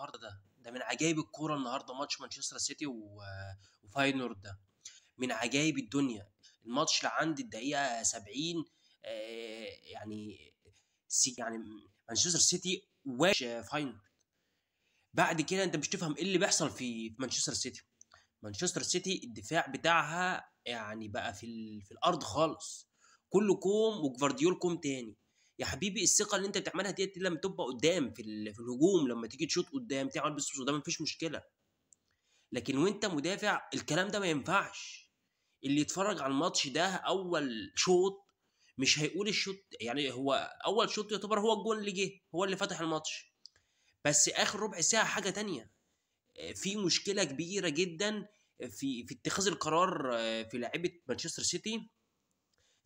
النهارده ده ده من عجائب الكوره النهارده ماتش مانشستر سيتي وفاينورد ده من عجائب الدنيا الماتش لعند الدقيقه 70 آه، يعني سي يعني مانشستر سيتي واش فاينورد بعد كده انت مش تفهم ايه اللي بيحصل في مانشستر سيتي مانشستر سيتي الدفاع بتاعها يعني بقى في في الارض خالص كله كوم وجفارديول كوم تاني يا حبيبي الثقه اللي انت بتعملها ديت لما تبقى قدام في, في الهجوم لما تيجي تشوط قدام تعمل بس ما مفيش مشكله لكن وانت مدافع الكلام ده ما ينفعش اللي يتفرج على الماتش ده اول شوط مش هيقول الشوط يعني هو اول شوط يعتبر هو الجون اللي جه هو اللي فتح الماتش بس اخر ربع ساعه حاجه تانية في مشكله كبيره جدا في في اتخاذ القرار آه، في لعيبه مانشستر سيتي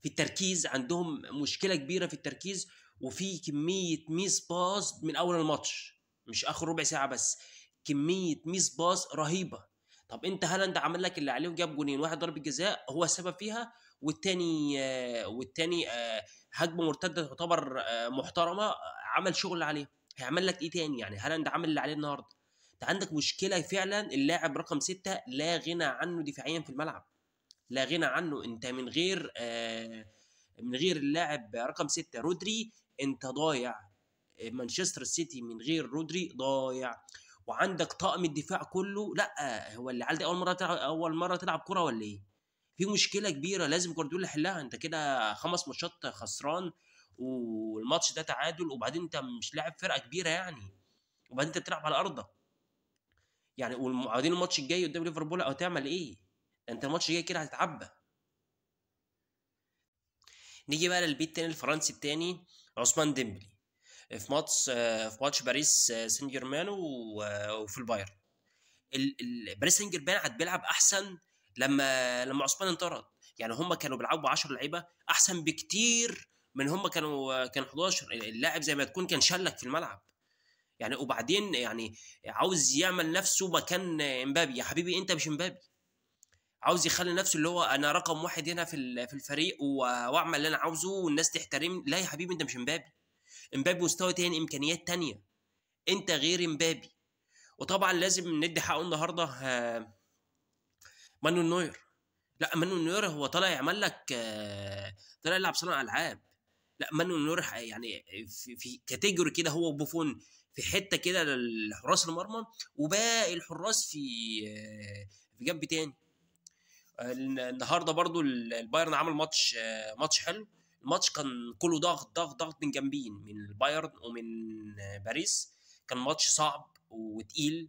في التركيز عندهم مشكله كبيره في التركيز وفي كميه ميس باس من اول الماتش مش اخر ربع ساعه بس كميه ميس باس رهيبه طب انت هالاند عمل لك اللي عليه وجاب جونين واحد ضربه جزاء هو سبب فيها والتاني آه، والتاني آه، هجمه مرتده تعتبر آه، محترمه عمل شغل عليه هيعمل لك ايه تاني يعني هالاند عمل اللي عليه النهارده انت عندك مشكله فعلا اللاعب رقم ستة لا غنى عنه دفاعيا في الملعب لا غنى عنه انت من غير آه، من غير اللاعب رقم ستة رودري انت ضايع مانشستر سيتي من غير رودري ضايع وعندك طاقم الدفاع كله لا هو اللي عالدي اول مره تلعب اول مره تلعب كره ولا ايه في مشكله كبيره لازم جوارديولا يحلها انت كده خمس ماتشات خسران والماتش ده تعادل وبعدين انت مش لاعب فرقه كبيره يعني وبعدين انت بتلعب على ارضك يعني وبعدين الماتش الجاي قدام ليفربول هتعمل ايه انت الماتش جاي كده هتتعبى نيجي بقى للبيت تاني الفرنسي التاني عثمان ديمبلي في ماتش في ماتش باريس آه، سان جيرمان آه، وفي البايرن باريس سان جيرمان عاد بيلعب احسن لما لما عثمان انطرد يعني هم كانوا بيلعبوا 10 لعيبه احسن بكتير من هم كانوا كان 11 اللاعب زي ما تكون كان شلك في الملعب يعني وبعدين يعني عاوز يعمل نفسه مكان امبابي يا حبيبي انت مش امبابي عاوز يخلي نفسه اللي هو انا رقم واحد هنا في في الفريق واعمل اللي انا عاوزه والناس تحترمني لا يا حبيبي انت مش امبابي امبابي مستوى تاني امكانيات تانية انت غير امبابي وطبعا لازم ندي حقه النهارده آه، مانو نوير لا مانو نوير هو طالع يعمل لك آه، طالع يلعب صانع العاب لا مانو نوير يعني في, في كاتيجوري كده هو وبوفون في حته كده لحراس المرمى وباقي الحراس في آه، في جنب تاني النهارده برضو البايرن عمل ماتش آه، ماتش حلو الماتش كان كله ضغط ضغط ضغط من جنبين من البايرن ومن آه، باريس كان ماتش صعب وتقيل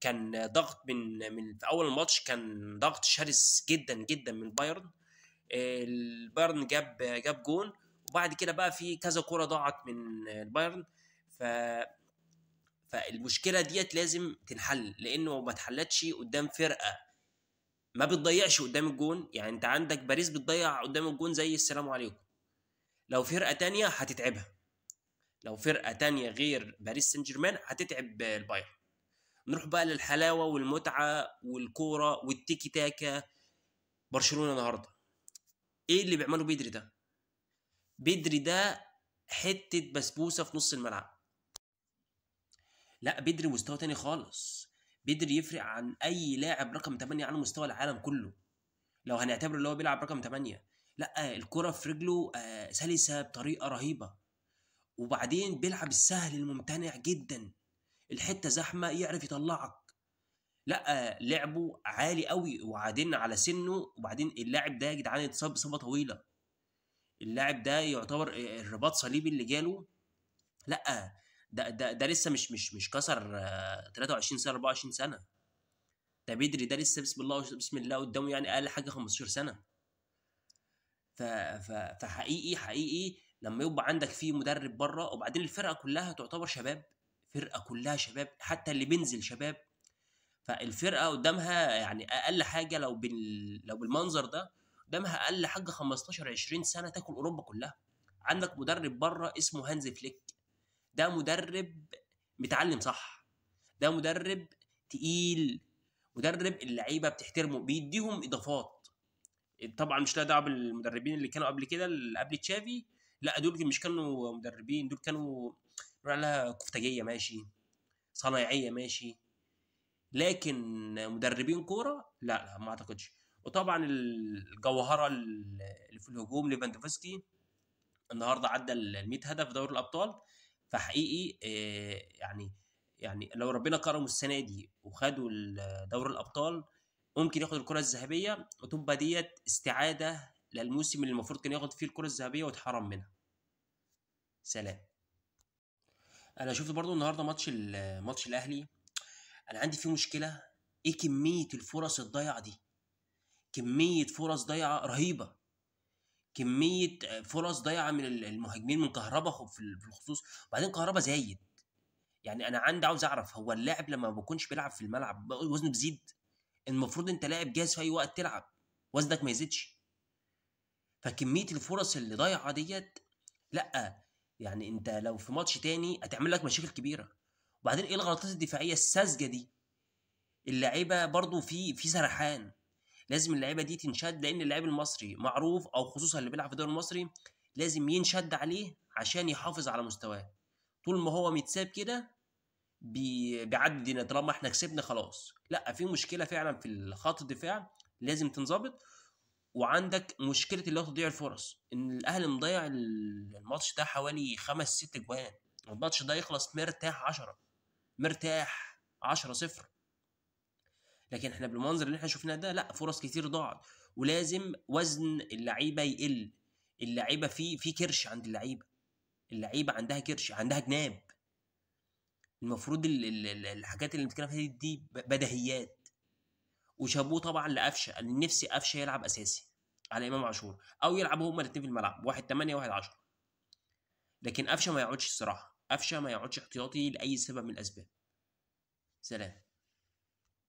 كان ضغط من من في اول الماتش كان ضغط شرس جدا جدا من البايرن البايرن جاب جاب جون وبعد كده بقى في كذا كوره ضاعت من البايرن ف فالمشكله ديت لازم تنحل لانه ما اتحلتش قدام فرقه ما بتضيعش قدام الجون يعني انت عندك باريس بتضيع قدام الجون زي السلام عليكم لو فرقه تانية هتتعبها لو فرقه تانية غير باريس سان جيرمان هتتعب البايرن نروح بقى للحلاوه والمتعه والكوره والتيكي تاكا برشلونه النهارده ايه اللي بيعمله بدري ده بدري ده حته بسبوسه في نص الملعب لا بدري مستوى تاني خالص بيقدر يفرق عن اي لاعب رقم 8 على مستوى العالم كله لو هنعتبر اللي هو بيلعب رقم 8 لا الكره في رجله آه، سلسه بطريقه رهيبه وبعدين بيلعب السهل الممتنع جدا الحته زحمه يعرف يطلعك لا لعبه عالي قوي وبعدين على سنه وبعدين اللاعب ده يا جدعان اتصاب اصابه طويله اللاعب ده يعتبر آه، الرباط صليبي اللي جاله لا ده ده ده لسه مش مش مش كسر 23 آه، سنه 24 سنه ده بدري ده لسه بسم الله بسم الله قدامه يعني اقل حاجه 15 سنه ف ف فحقيقي حقيقي لما يبقى عندك فيه مدرب بره وبعدين الفرقه كلها تعتبر شباب فرقه كلها شباب حتى اللي بينزل شباب فالفرقه قدامها يعني اقل حاجه لو بال... لو بالمنظر ده قدامها اقل حاجه 15 20 سنه تاكل اوروبا كلها عندك مدرب بره اسمه هانز فليك ده مدرب متعلم صح ده مدرب تقيل مدرب اللعيبه بتحترمه بيديهم اضافات طبعا مش لا دعوه بالمدربين اللي كانوا قبل كده اللي قبل تشافي لا دول مش كانوا مدربين دول كانوا نقول عليها كفتاجيه ماشي صنايعيه ماشي لكن مدربين كوره لا لا ما اعتقدش وطبعا الجوهره اللي في الهجوم ليفاندوفسكي النهارده عدى ال 100 هدف في دوري الابطال فحقيقي آه، يعني يعني لو ربنا كرمه السنه دي وخدوا دوري الابطال ممكن ياخد الكره الذهبيه وتبقى ديت استعاده للموسم اللي المفروض كان ياخد فيه الكره الذهبيه واتحرم منها سلام انا شفت برضو النهارده ماتش ماتش الاهلي انا عندي فيه مشكله ايه كميه الفرص الضايعه دي كميه فرص ضايعه رهيبه كميه آه، فرص ضايعه من المهاجمين من كهربا في الخصوص وبعدين كهربا زايد يعني انا عندي عاوز اعرف هو اللاعب لما ما بيكونش بيلعب في الملعب وزنه بيزيد المفروض انت لاعب جاهز في اي وقت تلعب وزنك ما يزيدش فكميه الفرص اللي ضايعه ديت لا يعني انت لو في ماتش تاني هتعمل لك مشاكل كبيره وبعدين ايه الغلطات الدفاعيه الساذجه دي اللعيبه برضو في في سرحان لازم اللعيبه دي تنشد لان اللاعب المصري معروف او خصوصا اللي بيلعب في الدوري المصري لازم ينشد عليه عشان يحافظ على مستواه طول ما هو متساب كده بيعدي طالما احنا كسبنا خلاص لا في مشكله فعلا في الخط الدفاع لازم تنظبط وعندك مشكله اللي هو تضييع الفرص ان الاهلي مضيع الماتش ده حوالي خمس ست اجوان الماتش ده يخلص مرتاح عشرة مرتاح عشرة صفر لكن احنا بالمنظر اللي احنا شفناه ده لا فرص كتير ضاعت ولازم وزن اللعيبه يقل اللعيبه في في كرش عند اللعيبه اللعيبه عندها كرش عندها جناب المفروض الـ الـ الحاجات اللي بنتكلم فيها دي بديهيات وشابوه طبعا لقفشه انا نفسي قفشه يلعب اساسي على امام عاشور او يلعبوا هما الاثنين في الملعب واحد 8 واحد 10 لكن قفشه ما يقعدش الصراحه قفشه ما يقعدش احتياطي لاي سبب من الاسباب سلام